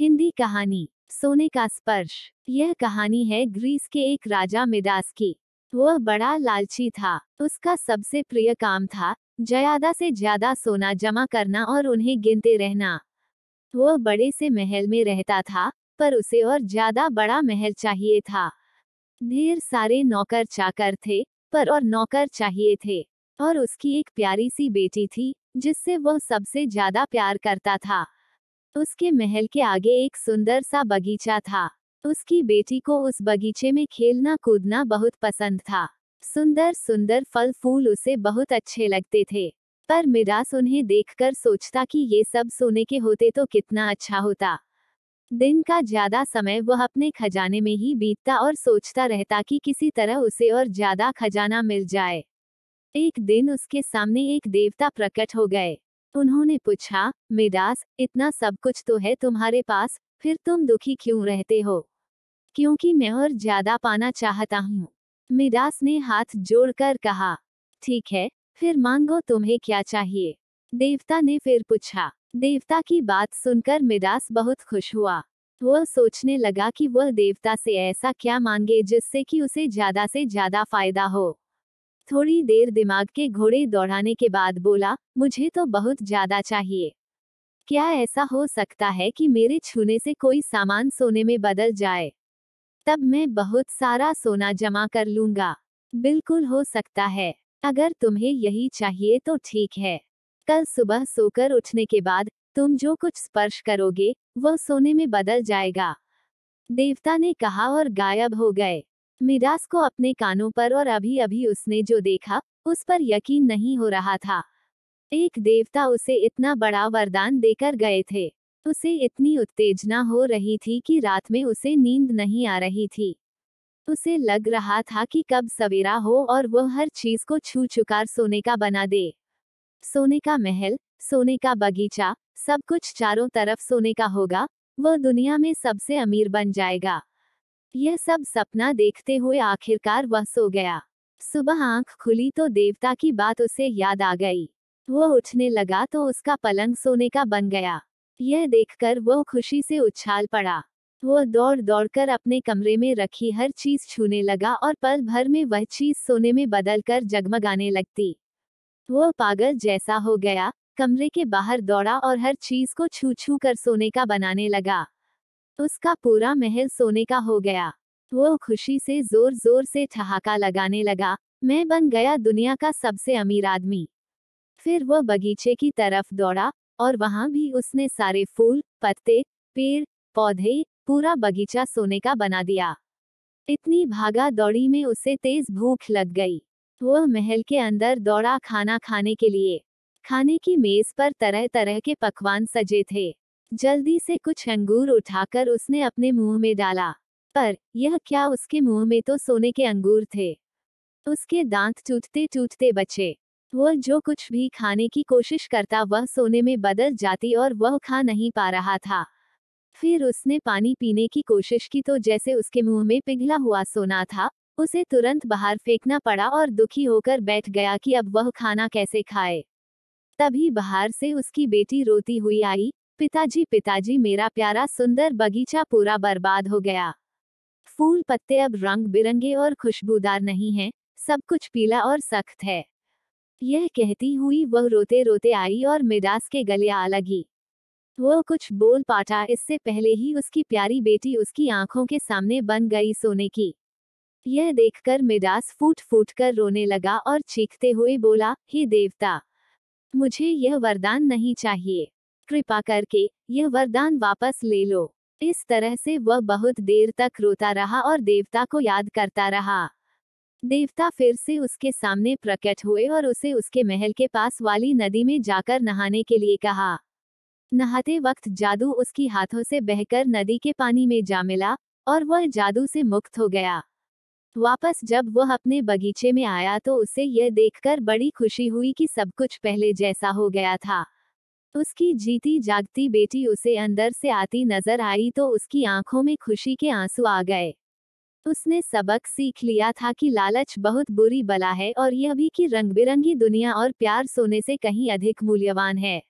हिंदी कहानी सोने का स्पर्श यह कहानी है ग्रीस के एक राजा मिदास की वह बड़ा लालची था उसका सबसे प्रिय काम था ज्यादा से ज्यादा सोना जमा करना और उन्हें गिनते रहना वह बड़े से महल में रहता था पर उसे और ज्यादा बड़ा महल चाहिए था ढेर सारे नौकर चाकर थे पर और नौकर चाहिए थे और उसकी एक प्यारी सी बेटी थी जिससे वह सबसे ज्यादा प्यार करता था उसके महल के आगे एक सुंदर सा बगीचा था उसकी बेटी को उस बगीचे में खेलना कूदना बहुत पसंद था सुंदर सुंदर फल फूल उसे बहुत अच्छे लगते थे पर मिरास उन्हें देखकर सोचता कि ये सब सोने के होते तो कितना अच्छा होता दिन का ज्यादा समय वह अपने खजाने में ही बीतता और सोचता रहता कि किसी तरह उसे और ज्यादा खजाना मिल जाए एक दिन उसके सामने एक देवता प्रकट हो गए उन्होंने पूछा मिडास इतना सब कुछ तो है तुम्हारे पास फिर तुम दुखी क्यों रहते हो क्योंकि मैं और ज्यादा पाना चाहता हूँ मिडास ने हाथ जोड़कर कहा ठीक है फिर मांगो तुम्हें क्या चाहिए देवता ने फिर पूछा देवता की बात सुनकर मिडास बहुत खुश हुआ वह सोचने लगा कि वह देवता से ऐसा क्या मांगे जिससे कि उसे ज्यादा से ज्यादा फायदा हो थोड़ी देर दिमाग के घोड़े दौड़ाने के बाद बोला मुझे तो बहुत ज्यादा चाहिए क्या ऐसा हो सकता है कि मेरे छूने से कोई सामान सोने में बदल जाए तब मैं बहुत सारा सोना जमा कर लूंगा बिल्कुल हो सकता है अगर तुम्हें यही चाहिए तो ठीक है कल सुबह सोकर उठने के बाद तुम जो कुछ स्पर्श करोगे वह सोने में बदल जाएगा देवता ने कहा और गायब हो गए मिराज को अपने कानों पर और अभी अभी उसने जो देखा उस पर यकीन नहीं हो रहा था एक देवता उसे इतना बड़ा वरदान देकर गए थे उसे इतनी उत्तेजना हो रही थी कि रात में उसे नींद नहीं आ रही थी उसे लग रहा था कि कब सवेरा हो और वह हर चीज को छू चुकार सोने का बना दे सोने का महल सोने का बगीचा सब कुछ चारों तरफ सोने का होगा वह दुनिया में सबसे अमीर बन जाएगा यह सब सपना देखते हुए आखिरकार वह सो गया सुबह आंख खुली तो देवता की बात उसे याद आ गई वह उठने लगा तो उसका पलंग सोने का बन गया यह देखकर वह खुशी से उछाल पड़ा वह दौड़ दौड़कर अपने कमरे में रखी हर चीज छूने लगा और पल भर में वह चीज सोने में बदल कर जगमगाने लगती वह पागल जैसा हो गया कमरे के बाहर दौड़ा और हर चीज को छू छू कर सोने का बनाने लगा उसका पूरा महल सोने का हो गया वो खुशी से जोर जोर से ठहाका लगाने लगा मैं बन गया दुनिया का सबसे अमीर आदमी फिर वह बगीचे की तरफ दौड़ा और वहां भी उसने सारे फूल पत्ते पेड़ पौधे पूरा बगीचा सोने का बना दिया इतनी भागा दौड़ी में उसे तेज भूख लग गई वह महल के अंदर दौड़ा खाना खाने के लिए खाने की मेज पर तरह तरह के पकवान सजे थे जल्दी से कुछ अंगूर उठाकर उसने अपने मुंह में डाला पर यह क्या उसके मुंह में तो सोने के अंगूर थे उसके दांत टूटते टूटते बचे वह जो कुछ भी खाने की कोशिश करता वह सोने में बदल जाती और वह खा नहीं पा रहा था फिर उसने पानी पीने की कोशिश की तो जैसे उसके मुंह में पिघला हुआ सोना था उसे तुरंत बाहर फेंकना पड़ा और दुखी होकर बैठ गया कि अब वह खाना कैसे खाए तभी बाहर से उसकी बेटी रोती हुई आई पिताजी पिताजी मेरा प्यारा सुंदर बगीचा पूरा बर्बाद हो गया फूल पत्ते अब रंग बिरंगे और खुशबूदार नहीं हैं, सब कुछ पीला और सख्त है यह कहती हुई वह रोते रोते आई और मिडास के गले आ लगी वह कुछ बोल पाटा इससे पहले ही उसकी प्यारी बेटी उसकी आंखों के सामने बन गई सोने की यह देखकर मिडास फूट फूट कर रोने लगा और चीखते हुए बोला हे देवता मुझे यह वरदान नहीं चाहिए कृपा करके यह वरदान वापस ले लो इस तरह से वह बहुत देर तक रोता रहा और देवता को याद करता रहा देवता फिर से उसके सामने प्रकट हुए और उसे उसके महल के पास वाली नदी में जाकर नहाने के लिए कहा नहाते वक्त जादू उसकी हाथों से बहकर नदी के पानी में जा मिला और वह जादू से मुक्त हो गया वापस जब वह अपने बगीचे में आया तो उसे यह देखकर बड़ी खुशी हुई कि सब कुछ पहले जैसा हो गया था उसकी जीती जागती बेटी उसे अंदर से आती नजर आई तो उसकी आंखों में खुशी के आंसू आ गए उसने सबक सीख लिया था कि लालच बहुत बुरी बला है और यह भी कि रंग बिरंगी दुनिया और प्यार सोने से कहीं अधिक मूल्यवान है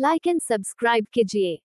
लाइक एंड सब्सक्राइब कीजिए